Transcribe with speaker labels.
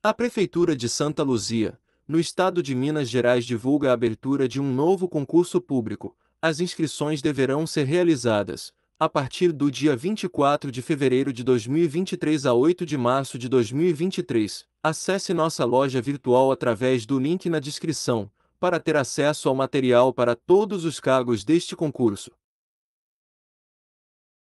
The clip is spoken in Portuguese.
Speaker 1: A Prefeitura de Santa Luzia, no estado de Minas Gerais, divulga a abertura de um novo concurso público. As inscrições deverão ser realizadas, a partir do dia 24 de fevereiro de 2023 a 8 de março de 2023. Acesse nossa loja virtual através do link na descrição, para ter acesso ao material para todos os cargos deste concurso.